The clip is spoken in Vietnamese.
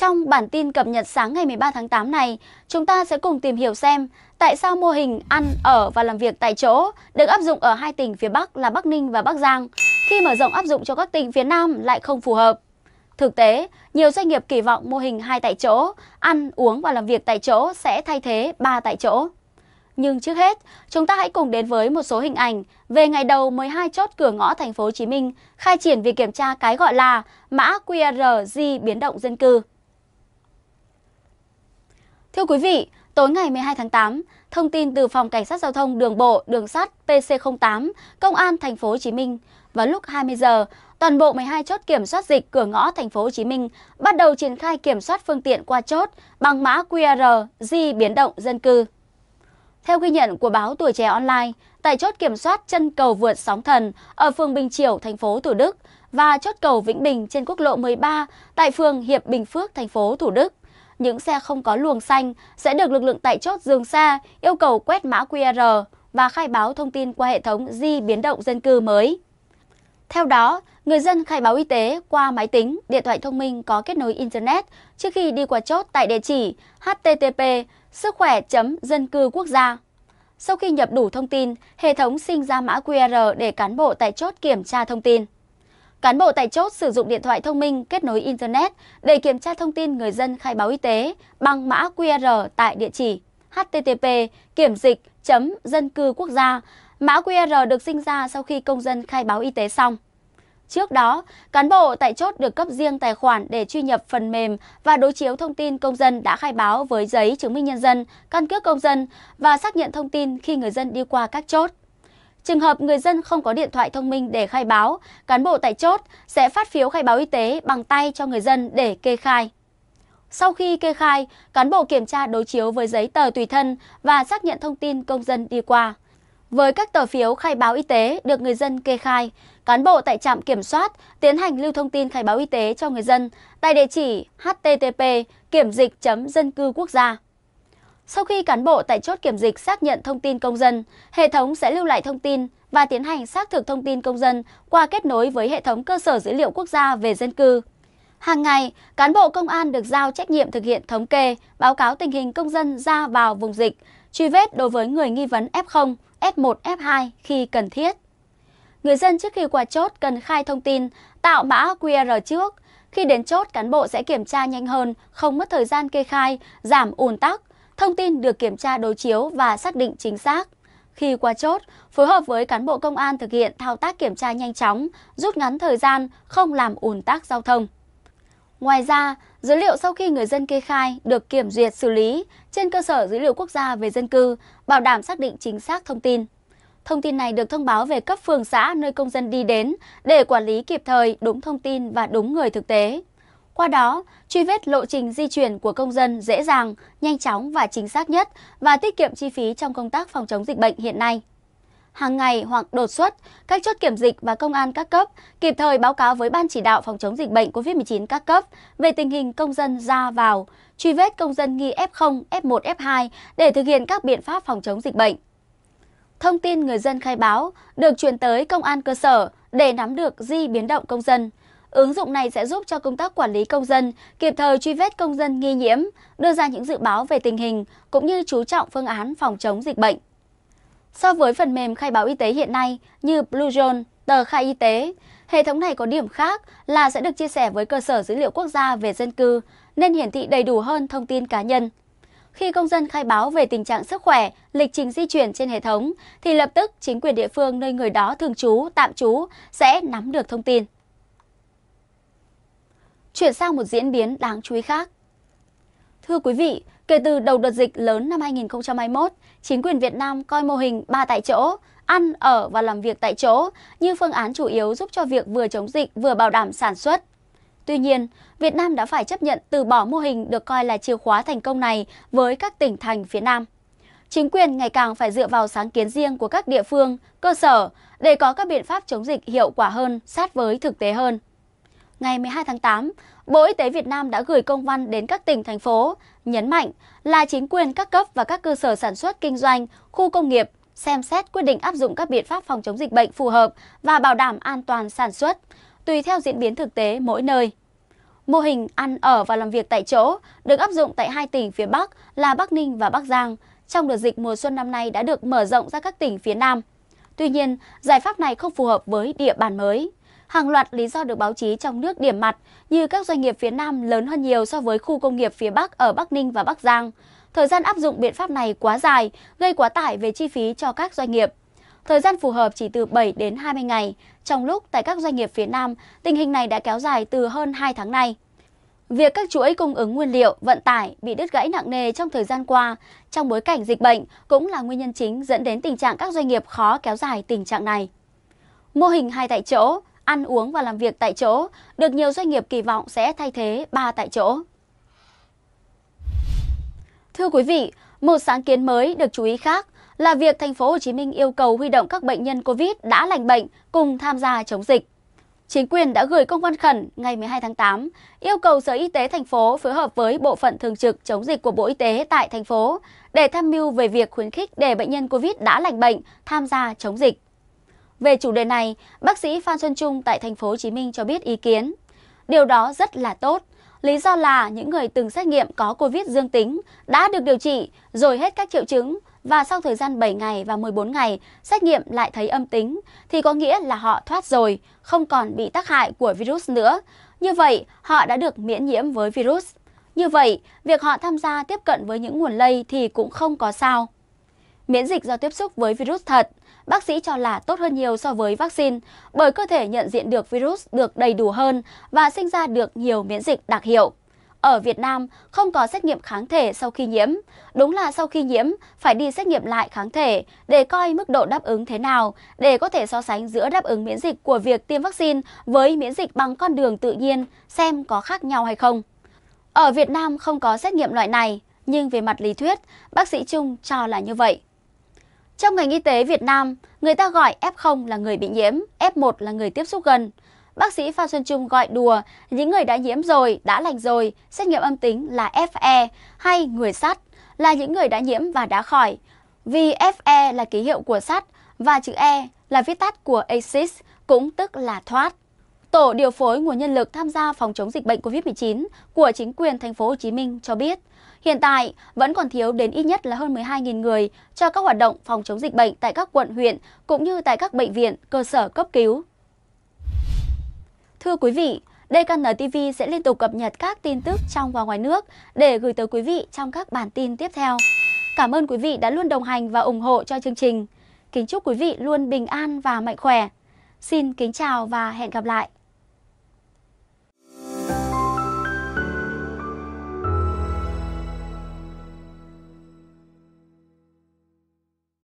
Trong bản tin cập nhật sáng ngày 13 tháng 8 này, chúng ta sẽ cùng tìm hiểu xem tại sao mô hình ăn, ở và làm việc tại chỗ được áp dụng ở hai tỉnh phía Bắc là Bắc Ninh và Bắc Giang, khi mở rộng áp dụng cho các tỉnh phía Nam lại không phù hợp. Thực tế, nhiều doanh nghiệp kỳ vọng mô hình hai tại chỗ, ăn, uống và làm việc tại chỗ sẽ thay thế ba tại chỗ. Nhưng trước hết, chúng ta hãy cùng đến với một số hình ảnh về ngày đầu 12 chốt cửa ngõ thành phố Hồ Chí Minh khai triển việc kiểm tra cái gọi là mã QR di biến động dân cư. Thưa quý vị, tối ngày 12 tháng 8, thông tin từ Phòng Cảnh sát Giao thông Đường bộ, Đường sắt PC08, Công an Thành phố Hồ Chí Minh, vào lúc 20 giờ, toàn bộ 12 chốt kiểm soát dịch cửa ngõ Thành phố Hồ Chí Minh bắt đầu triển khai kiểm soát phương tiện qua chốt bằng mã QR di biến động dân cư. Theo ghi nhận của báo Tuổi trẻ online, tại chốt kiểm soát chân cầu vượt sóng thần ở phường Bình Triều, thành phố Thủ Đức và chốt cầu Vĩnh Bình trên quốc lộ 13 tại phường Hiệp Bình Phước, thành phố Thủ Đức những xe không có luồng xanh sẽ được lực lượng tại chốt dừng xa yêu cầu quét mã QR và khai báo thông tin qua hệ thống di biến động dân cư mới. Theo đó, người dân khai báo y tế qua máy tính, điện thoại thông minh có kết nối Internet trước khi đi qua chốt tại địa chỉ http sức khỏe dân cư quốc gia. Sau khi nhập đủ thông tin, hệ thống sinh ra mã QR để cán bộ tại chốt kiểm tra thông tin. Cán bộ tại chốt sử dụng điện thoại thông minh kết nối Internet để kiểm tra thông tin người dân khai báo y tế bằng mã QR tại địa chỉ http kiểm dịch dân cư quốc gia. Mã QR được sinh ra sau khi công dân khai báo y tế xong. Trước đó, cán bộ tại chốt được cấp riêng tài khoản để truy nhập phần mềm và đối chiếu thông tin công dân đã khai báo với giấy chứng minh nhân dân, căn cước công dân và xác nhận thông tin khi người dân đi qua các chốt. Trường hợp người dân không có điện thoại thông minh để khai báo, cán bộ tại chốt sẽ phát phiếu khai báo y tế bằng tay cho người dân để kê khai. Sau khi kê khai, cán bộ kiểm tra đối chiếu với giấy tờ tùy thân và xác nhận thông tin công dân đi qua. Với các tờ phiếu khai báo y tế được người dân kê khai, cán bộ tại trạm kiểm soát tiến hành lưu thông tin khai báo y tế cho người dân tại địa chỉ http kiểm dịch dân cư quốc gia sau khi cán bộ tại chốt kiểm dịch xác nhận thông tin công dân, hệ thống sẽ lưu lại thông tin và tiến hành xác thực thông tin công dân qua kết nối với hệ thống cơ sở dữ liệu quốc gia về dân cư. Hàng ngày, cán bộ công an được giao trách nhiệm thực hiện thống kê, báo cáo tình hình công dân ra vào vùng dịch, truy vết đối với người nghi vấn F0, F1, F2 khi cần thiết. Người dân trước khi qua chốt cần khai thông tin, tạo mã QR trước. Khi đến chốt, cán bộ sẽ kiểm tra nhanh hơn, không mất thời gian kê khai, giảm ùn tắc, Thông tin được kiểm tra đối chiếu và xác định chính xác. Khi qua chốt, phối hợp với cán bộ công an thực hiện thao tác kiểm tra nhanh chóng, rút ngắn thời gian, không làm ùn tắc giao thông. Ngoài ra, dữ liệu sau khi người dân kê khai được kiểm duyệt xử lý trên cơ sở dữ liệu quốc gia về dân cư, bảo đảm xác định chính xác thông tin. Thông tin này được thông báo về cấp phường xã nơi công dân đi đến để quản lý kịp thời đúng thông tin và đúng người thực tế. Qua đó, truy vết lộ trình di chuyển của công dân dễ dàng, nhanh chóng và chính xác nhất và tiết kiệm chi phí trong công tác phòng chống dịch bệnh hiện nay. Hàng ngày hoặc đột xuất, các chốt kiểm dịch và công an các cấp kịp thời báo cáo với Ban chỉ đạo phòng chống dịch bệnh COVID-19 các cấp về tình hình công dân ra vào, truy vết công dân nghi F0, F1, F2 để thực hiện các biện pháp phòng chống dịch bệnh. Thông tin người dân khai báo được truyền tới công an cơ sở để nắm được di biến động công dân, Ứng dụng này sẽ giúp cho công tác quản lý công dân, kịp thời truy vết công dân nghi nhiễm, đưa ra những dự báo về tình hình cũng như chú trọng phương án phòng chống dịch bệnh. So với phần mềm khai báo y tế hiện nay như Bluezone, tờ khai y tế, hệ thống này có điểm khác là sẽ được chia sẻ với cơ sở dữ liệu quốc gia về dân cư nên hiển thị đầy đủ hơn thông tin cá nhân. Khi công dân khai báo về tình trạng sức khỏe, lịch trình di chuyển trên hệ thống thì lập tức chính quyền địa phương nơi người đó thường trú, tạm trú sẽ nắm được thông tin. Chuyển sang một diễn biến đáng chú ý khác. Thưa quý vị, kể từ đầu đợt dịch lớn năm 2021, chính quyền Việt Nam coi mô hình ba tại chỗ, ăn, ở và làm việc tại chỗ như phương án chủ yếu giúp cho việc vừa chống dịch vừa bảo đảm sản xuất. Tuy nhiên, Việt Nam đã phải chấp nhận từ bỏ mô hình được coi là chìa khóa thành công này với các tỉnh thành phía Nam. Chính quyền ngày càng phải dựa vào sáng kiến riêng của các địa phương, cơ sở để có các biện pháp chống dịch hiệu quả hơn, sát với thực tế hơn ngày 12 tháng 8, Bộ Y tế Việt Nam đã gửi công văn đến các tỉnh, thành phố, nhấn mạnh là chính quyền các cấp và các cơ sở sản xuất kinh doanh, khu công nghiệp xem xét quyết định áp dụng các biện pháp phòng chống dịch bệnh phù hợp và bảo đảm an toàn sản xuất, tùy theo diễn biến thực tế mỗi nơi. Mô hình ăn ở và làm việc tại chỗ được áp dụng tại hai tỉnh phía Bắc là Bắc Ninh và Bắc Giang, trong đợt dịch mùa xuân năm nay đã được mở rộng ra các tỉnh phía Nam. Tuy nhiên, giải pháp này không phù hợp với địa bàn mới hàng loạt lý do được báo chí trong nước điểm mặt như các doanh nghiệp phía Nam lớn hơn nhiều so với khu công nghiệp phía Bắc ở Bắc Ninh và Bắc Giang. Thời gian áp dụng biện pháp này quá dài, gây quá tải về chi phí cho các doanh nghiệp. Thời gian phù hợp chỉ từ 7 đến 20 ngày, trong lúc tại các doanh nghiệp phía Nam, tình hình này đã kéo dài từ hơn 2 tháng nay. Việc các chuỗi cung ứng nguyên liệu, vận tải bị đứt gãy nặng nề trong thời gian qua, trong bối cảnh dịch bệnh cũng là nguyên nhân chính dẫn đến tình trạng các doanh nghiệp khó kéo dài tình trạng này. Mô hình hai tại chỗ, ăn uống và làm việc tại chỗ, được nhiều doanh nghiệp kỳ vọng sẽ thay thế ba tại chỗ. Thưa quý vị, một sáng kiến mới được chú ý khác là việc thành phố Hồ Chí Minh yêu cầu huy động các bệnh nhân Covid đã lành bệnh cùng tham gia chống dịch. Chính quyền đã gửi công văn khẩn ngày 12 tháng 8 yêu cầu Sở Y tế thành phố phối hợp với bộ phận thường trực chống dịch của Bộ Y tế tại thành phố để tham mưu về việc khuyến khích để bệnh nhân Covid đã lành bệnh tham gia chống dịch. Về chủ đề này, bác sĩ Phan Xuân Trung tại thành phố Hồ Chí Minh cho biết ý kiến. Điều đó rất là tốt. Lý do là những người từng xét nghiệm có COVID dương tính đã được điều trị rồi hết các triệu chứng và sau thời gian 7 ngày và 14 ngày xét nghiệm lại thấy âm tính thì có nghĩa là họ thoát rồi, không còn bị tác hại của virus nữa. Như vậy, họ đã được miễn nhiễm với virus. Như vậy, việc họ tham gia tiếp cận với những nguồn lây thì cũng không có sao miễn dịch do tiếp xúc với virus thật. Bác sĩ cho là tốt hơn nhiều so với vaccine bởi cơ thể nhận diện được virus được đầy đủ hơn và sinh ra được nhiều miễn dịch đặc hiệu. Ở Việt Nam, không có xét nghiệm kháng thể sau khi nhiễm. Đúng là sau khi nhiễm, phải đi xét nghiệm lại kháng thể để coi mức độ đáp ứng thế nào, để có thể so sánh giữa đáp ứng miễn dịch của việc tiêm vaccine với miễn dịch bằng con đường tự nhiên, xem có khác nhau hay không. Ở Việt Nam không có xét nghiệm loại này, nhưng về mặt lý thuyết, bác sĩ Trung cho là như vậy. Trong ngành y tế Việt Nam, người ta gọi F0 là người bị nhiễm, F1 là người tiếp xúc gần. Bác sĩ Phan Xuân Trung gọi đùa, những người đã nhiễm rồi, đã lành rồi, xét nghiệm âm tính là FE hay người sắt là những người đã nhiễm và đã khỏi. Vì FE là ký hiệu của sắt và chữ E là viết tắt của ACES cũng tức là thoát. Tổ điều phối nguồn nhân lực tham gia phòng chống dịch bệnh COVID-19 của chính quyền thành phố Hồ Chí Minh cho biết, hiện tại vẫn còn thiếu đến ít nhất là hơn 12.000 người cho các hoạt động phòng chống dịch bệnh tại các quận huyện cũng như tại các bệnh viện, cơ sở cấp cứu. Thưa quý vị, DKN TV sẽ liên tục cập nhật các tin tức trong và ngoài nước để gửi tới quý vị trong các bản tin tiếp theo. Cảm ơn quý vị đã luôn đồng hành và ủng hộ cho chương trình. Kính chúc quý vị luôn bình an và mạnh khỏe. Xin kính chào và hẹn gặp lại!